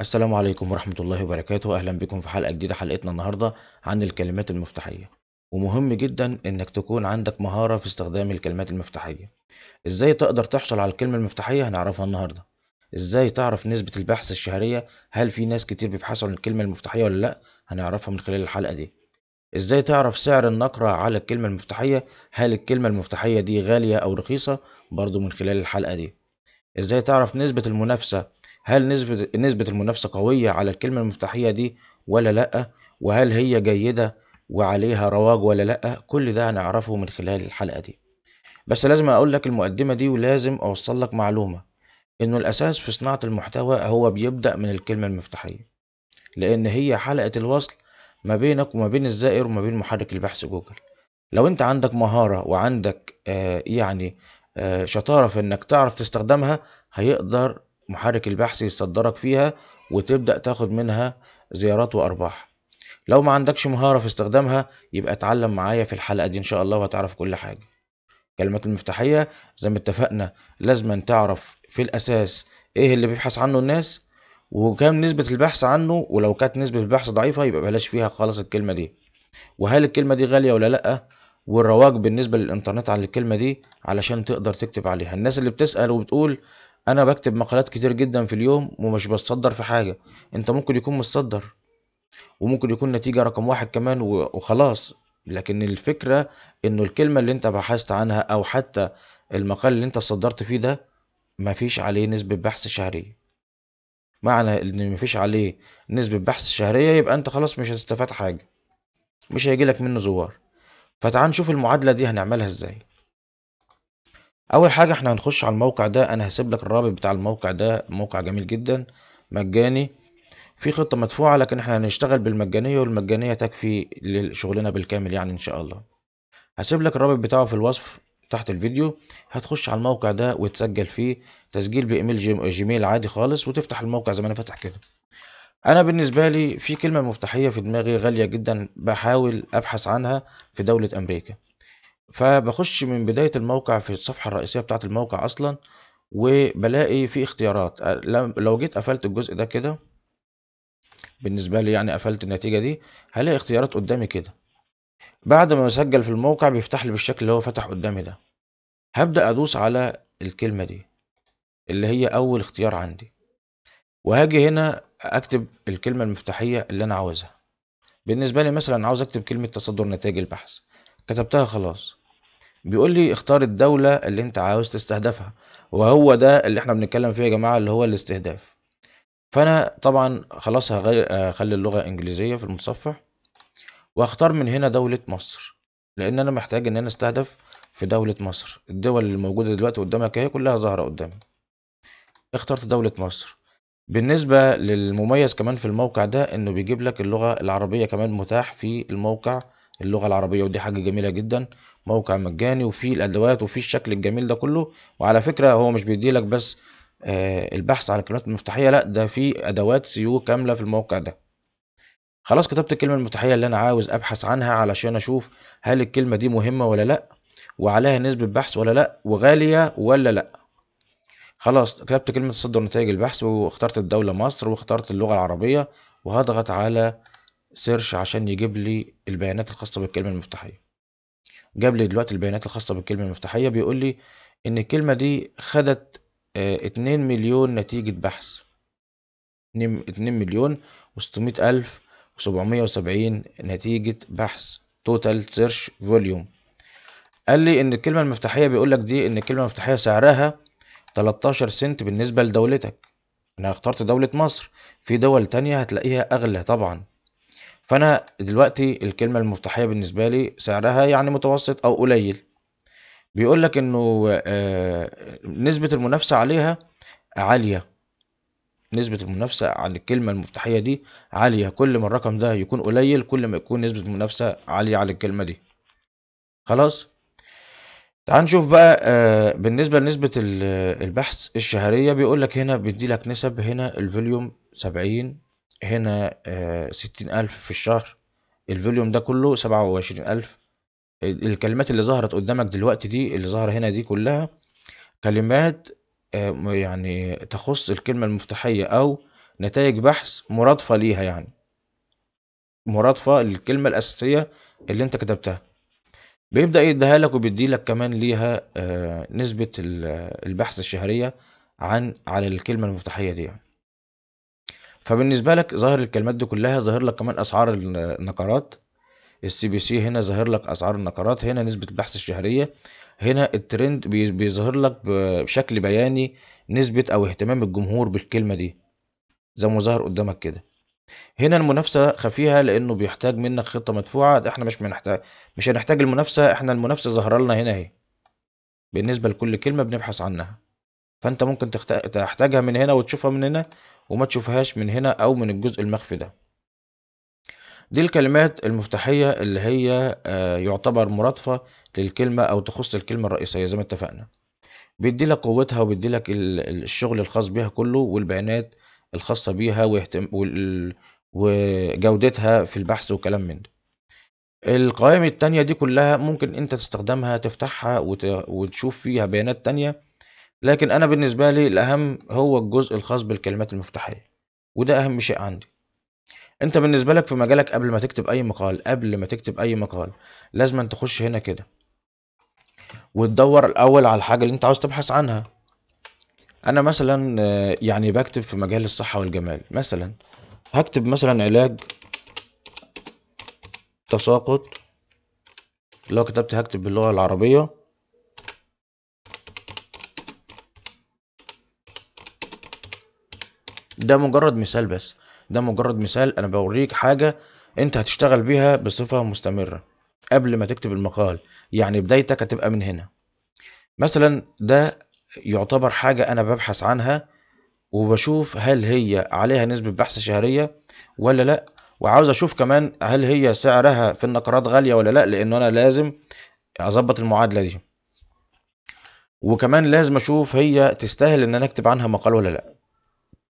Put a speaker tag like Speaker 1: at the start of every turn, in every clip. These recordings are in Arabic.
Speaker 1: السلام عليكم ورحمة الله وبركاته أهلا بكم في حلقة جديدة حلقتنا النهاردة عن الكلمات المفتاحية ومهم جدا إنك تكون عندك مهارة في استخدام الكلمات المفتاحية إزاي تقدر تحصل على الكلمة المفتاحية هنعرفها النهاردة إزاي تعرف نسبة البحث الشهرية هل في ناس كتير بيبحثوا عن الكلمة المفتاحية ولا لأ هنعرفها من خلال الحلقة دي إزاي تعرف سعر النقرة على الكلمة المفتاحية هل الكلمة المفتاحية دي غالية أو رخيصة برضو من خلال الحلقة دي ازاي تعرف نسبة المنافسة هل نسبة نسبة المنافسة قوية على الكلمة المفتاحية دي ولا لأ وهل هي جيدة وعليها رواج ولا لأ كل ده هنعرفه من خلال الحلقة دي بس لازم أقول لك المقدمة دي ولازم أوصل لك معلومة إنه الأساس في صناعة المحتوى هو بيبدأ من الكلمة المفتاحية لأن هي حلقة الوصل ما بينك وما بين الزائر وما بين محرك البحث جوجل لو أنت عندك مهارة وعندك آه يعني آه شطارة في إنك تعرف تستخدمها هيقدر محرك البحث يصدرك فيها وتبدأ تاخد منها زيارات وأرباح لو ما عندكش مهارة في استخدامها يبقى اتعلم معايا في الحلقة دي إن شاء الله وهتعرف كل حاجة كلمات المفتاحية زي ما اتفقنا لازم تعرف في الأساس إيه اللي بيبحث عنه الناس وكام نسبة البحث عنه ولو كانت نسبة البحث ضعيفة يبقى بلاش فيها خالص الكلمة دي وهل الكلمة دي غالية ولا لأ والرواج بالنسبة للإنترنت على الكلمة دي علشان تقدر تكتب عليها الناس اللي بتسأل وبتقول انا بكتب مقالات كتير جدا في اليوم ومش بتصدر في حاجة انت ممكن يكون متصدر وممكن يكون نتيجة رقم واحد كمان وخلاص لكن الفكرة انه الكلمة اللي انت بحثت عنها او حتى المقال اللي انت صدرت فيه ده مفيش عليه نسبة بحث شهرية معنى ان مفيش عليه نسبة بحث شهرية يبقى انت خلاص مش هتستفاد حاجة مش هيجيلك منه زوار فتعال نشوف المعادلة دي هنعملها ازاي اول حاجه احنا هنخش على الموقع ده انا هسيب لك الرابط بتاع الموقع ده موقع جميل جدا مجاني في خطه مدفوعه لكن احنا هنشتغل بالمجانيه والمجانيه تكفي لشغلنا بالكامل يعني ان شاء الله هسيب لك الرابط بتاعه في الوصف تحت الفيديو هتخش على الموقع ده وتسجل فيه تسجيل بايميل جيميل عادي خالص وتفتح الموقع زي ما انا فاتح كده انا بالنسبه لي في كلمه مفتاحيه في دماغي غاليه جدا بحاول ابحث عنها في دوله امريكا فبخش من بداية الموقع في الصفحة الرئيسية بتاعة الموقع أصلا وبلاقي في اختيارات لو جيت قفلت الجزء ده كده بالنسبة لي يعني قفلت النتيجة دي هلاقي اختيارات قدامي كده بعد ما أسجل في الموقع بيفتح لي بالشكل اللي هو فتح قدامي ده هبدأ أدوس على الكلمة دي اللي هي أول اختيار عندي وهاجي هنا أكتب الكلمة المفتاحية اللي أنا عاوزها بالنسبة لي مثلا عاوز أكتب كلمة تصدر نتائج البحث كتبتها خلاص بيقول لي اختار الدولة اللي انت عاوز تستهدفها وهو ده اللي احنا بنتكلم فيه يا جماعة اللي هو الاستهداف فانا طبعا خلاص هخلي اللغة انجليزية في المتصفح واختار من هنا دولة مصر لان انا محتاج ان انا استهدف في دولة مصر الدول اللي موجودة دلوقتي قدامك هي كلها ظاهرة قدامي اخترت دولة مصر بالنسبة للمميز كمان في الموقع ده انه بيجيب لك اللغة العربية كمان متاح في الموقع اللغة العربية ودي حاجة جميلة جدا موقع مجاني وفيه الأدوات وفيه الشكل الجميل ده كله وعلى فكرة هو مش بيديلك بس آه البحث عن الكلمات المفتاحية لا ده فيه أدوات سيو كاملة في الموقع ده خلاص كتبت الكلمة المفتاحية اللي أنا عاوز أبحث عنها علشان أشوف هل الكلمة دي مهمة ولا لأ وعليها نسبة بحث ولا لأ وغالية ولا لأ خلاص كتبت كلمة تصدر نتائج البحث واخترت الدولة مصر واخترت اللغة العربية وهضغط على سيرش عشان يجيب لي البيانات الخاصة بالكلمة المفتاحية جاب لي دلوقتي البيانات الخاصة بالكلمة المفتاحية بيقول لي ان الكلمة دي خدت آه، اتنين مليون نتيجة بحث اتنين مليون وستمائة الف وسبعمية وسبعين نتيجة بحث توتال سيرش فوليوم قال لي ان الكلمة المفتاحية بيقول لك دي ان الكلمة المفتاحية سعرها 13 سنت بالنسبة لدولتك انا اخترت دولة مصر في دول تانية هتلاقيها اغلى طبعا فانا دلوقتي الكلمه المفتاحيه بالنسبه لي سعرها يعني متوسط او قليل بيقول لك انه آه، نسبه المنافسه عليها عاليه نسبة المنافسة عن الكلمة المفتاحية دي عالية كل ما الرقم ده يكون قليل كل ما يكون نسبة المنافسة عالية على الكلمة دي خلاص تعال نشوف بقى آه، بالنسبة لنسبة آه، البحث الشهرية بيقول لك هنا بيدي لك نسب هنا الفوليوم سبعين هنا آه، ستين ألف في الشهر الفوليوم ده كله سبعة وعشرين ألف الكلمات اللي ظهرت قدامك دلوقتي دي اللي ظاهرة هنا دي كلها كلمات آه، يعني تخص الكلمة المفتاحية أو نتائج بحث مرادفة ليها يعني مرادفة للكلمة الأساسية اللي أنت كتبتها بيبدأ يديها لك وبيدي لك كمان ليها آه، نسبة البحث الشهرية عن على الكلمة المفتاحية دي يعني. فبالنسبة لك ظاهر الكلمات دي كلها ظاهر لك كمان أسعار النقرات السي بي سي هنا ظاهر لك أسعار النقرات هنا نسبة البحث الشهرية هنا الترند بيظهر لك بشكل بياني نسبة أو اهتمام الجمهور بالكلمة دي زي ما ظاهر قدامك كده هنا المنافسة خفيها لأنه بيحتاج منك خطة مدفوعة ده احنا مش هنحتاج مش هنحتاج المنافسة احنا المنافسة ظاهرة لنا هنا اهي بالنسبة لكل كلمة بنبحث عنها فأنت ممكن تخت... تحتاجها من هنا وتشوفها من هنا وما تشوفهاش من هنا أو من الجزء المخفي ده دي الكلمات المفتاحية اللي هي آه، يعتبر مرادفة للكلمة أو تخص الكلمة الرئيسية زي ما اتفقنا بيدي لك قوتها وبيدي لك الشغل الخاص بيها كله والبيانات الخاصة بيها وجودتها في البحث وكلام من ده القوائم التانية دي كلها ممكن انت تستخدمها تفتحها وتشوف فيها بيانات تانية لكن أنا بالنسبة لي الأهم هو الجزء الخاص بالكلمات المفتاحية وده أهم شيء عندي أنت بالنسبة لك في مجالك قبل ما تكتب أي مقال قبل ما تكتب أي مقال لازم أن تخش هنا كده وتدور الأول على الحاجة اللي أنت عاوز تبحث عنها أنا مثلا آه، يعني بكتب في مجال الصحة والجمال مثلا هكتب مثلا علاج تساقط لو كتبت هكتب باللغة العربية ده مجرد مثال بس ده مجرد مثال انا بوريك حاجة انت هتشتغل بيها بصفة مستمرة قبل ما تكتب المقال يعني بدايتك هتبقى من هنا مثلا ده يعتبر حاجة انا ببحث عنها وبشوف هل هي عليها نسبة بحث شهرية ولا لا وعاوز اشوف كمان هل هي سعرها في النقرات غالية ولا لا لان انا لازم اظبط المعادلة دي وكمان لازم اشوف هي تستاهل ان انا اكتب عنها مقال ولا لا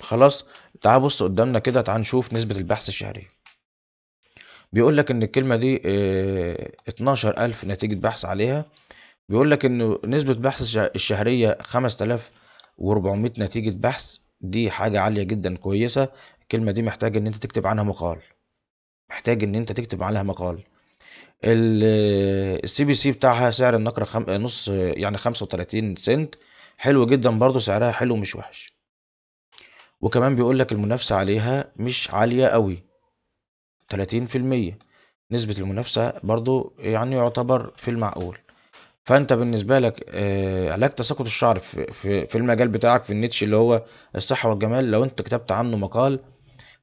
Speaker 1: خلاص تعال بص قدامنا كده تعال نشوف نسبة البحث الشهرية بيقول لك ان الكلمة دي آه، اتناشر الف نتيجة بحث عليها بيقول لك ان نسبة بحث الشهرية خمس تلاف واربعمائة نتيجة بحث دي حاجة عالية جدا كويسة الكلمة دي محتاج ان انت تكتب عنها مقال محتاج ان انت تكتب عليها مقال السي بي سي بتاعها سعر النقرة خم... نص يعني خمسة وتلاتين سنت حلو جدا برضو سعرها حلو مش وحش وكمان بيقول لك المنافسة عليها مش عالية قوي 30% نسبة المنافسة برضو يعني يعتبر في المعقول فانت بالنسبة لك آه، علاج تساقط الشعر في المجال بتاعك في النتش اللي هو الصحة والجمال لو انت كتبت عنه مقال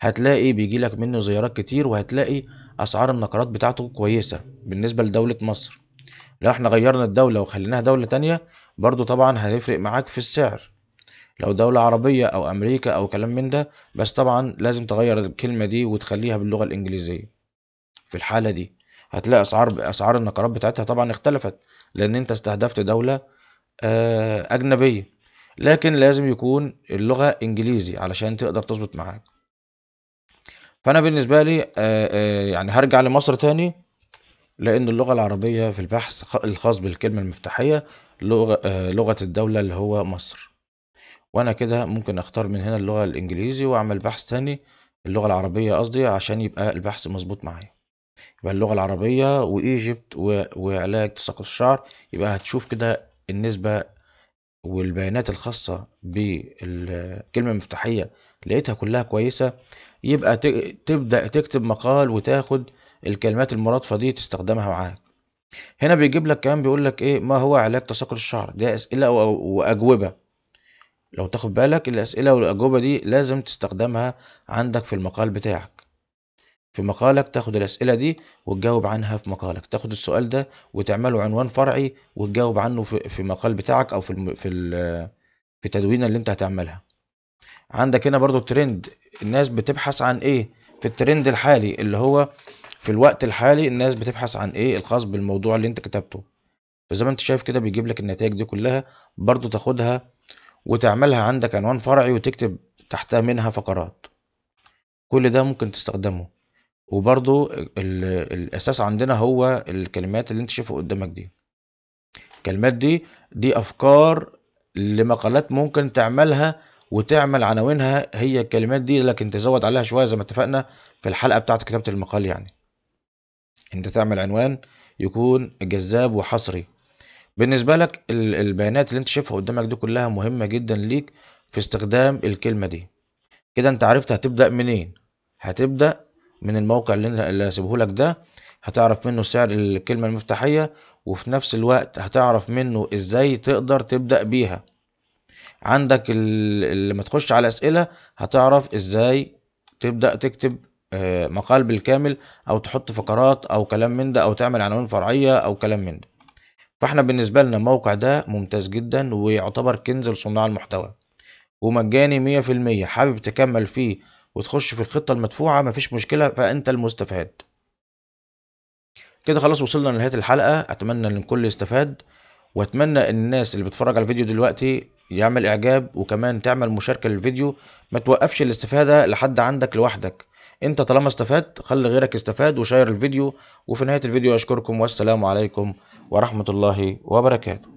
Speaker 1: هتلاقي بيجيلك منه زيارات كتير وهتلاقي اسعار النقرات بتاعته كويسة بالنسبة لدولة مصر لو احنا غيرنا الدولة وخليناها دولة تانية برضو طبعا هيفرق معاك في السعر لو دولة عربية أو أمريكا أو كلام من ده بس طبعا لازم تغير الكلمة دي وتخليها باللغة الإنجليزية في الحالة دي هتلاقي أسعار أسعار النقرات بتاعتها طبعا اختلفت لأن أنت استهدفت دولة آه، أجنبية لكن لازم يكون اللغة إنجليزي علشان تقدر تظبط معاك فأنا بالنسبة لي آه، آه، يعني هرجع لمصر تاني لأن اللغة العربية في البحث الخاص بالكلمة المفتاحية لغة, لغة الدولة اللي هو مصر وانا كده ممكن اختار من هنا اللغة الانجليزي واعمل بحث تاني اللغة العربية قصدي عشان يبقى البحث مظبوط معايا يبقى اللغة العربية وايجيبت وعلاج تساقط الشعر يبقى هتشوف كده النسبة والبيانات الخاصة بالكلمة المفتاحية لقيتها كلها كويسة يبقى تبدأ تكتب مقال وتاخد الكلمات المرادفة دي تستخدمها معاك هنا بيجيب لك كمان بيقول لك ايه ما هو علاج تساقط الشعر دي اسئلة واجوبة لو تاخد بالك الأسئلة والأجوبة دي لازم تستخدمها عندك في المقال بتاعك في مقالك تاخد الأسئلة دي وتجاوب عنها في مقالك تاخد السؤال ده وتعمله عنوان فرعي وتجاوب عنه في مقال بتاعك أو في الم... في ال... في التدوينة اللي أنت هتعملها عندك هنا برضو الترند الناس بتبحث عن إيه في الترند الحالي اللي هو في الوقت الحالي الناس بتبحث عن إيه الخاص بالموضوع اللي أنت كتبته فزي ما أنت شايف كده بيجيب لك النتائج دي كلها برضو تاخدها وتعملها عندك عنوان فرعي وتكتب تحتها منها فقرات كل ده ممكن تستخدمه وبرضو الاساس عندنا هو الكلمات اللي انت شايفها قدامك دي الكلمات دي دي افكار لمقالات ممكن تعملها وتعمل عناوينها هي الكلمات دي لكن تزود عليها شويه زي ما اتفقنا في الحلقه بتاعه كتابه المقال يعني انت تعمل عنوان يكون جذاب وحصري بالنسبة لك البيانات اللي انت شايفها قدامك دي كلها مهمة جدا ليك في استخدام الكلمة دي كده انت عرفت هتبدأ منين هتبدأ من الموقع اللي اللي هسيبهولك ده هتعرف منه سعر الكلمة المفتاحية وفي نفس الوقت هتعرف منه ازاي تقدر تبدأ بيها عندك لما تخش على اسئلة هتعرف ازاي تبدأ تكتب آه، مقال بالكامل او تحط فقرات او كلام من ده او تعمل عناوين فرعية او كلام من ده فاحنا بالنسبة لنا الموقع ده ممتاز جدا ويعتبر كنز لصناع المحتوى ومجاني مية في المية حابب تكمل فيه وتخش في الخطة المدفوعة مفيش مشكلة فأنت المستفاد كده خلاص وصلنا لنهاية الحلقة أتمنى إن الكل يستفاد وأتمنى ان الناس اللي بتتفرج على الفيديو دلوقتي يعمل إعجاب وكمان تعمل مشاركة للفيديو ما توقفش الاستفادة لحد عندك لوحدك انت طالما استفدت خلي غيرك يستفاد وشير الفيديو وفي نهاية الفيديو اشكركم والسلام عليكم ورحمة الله وبركاته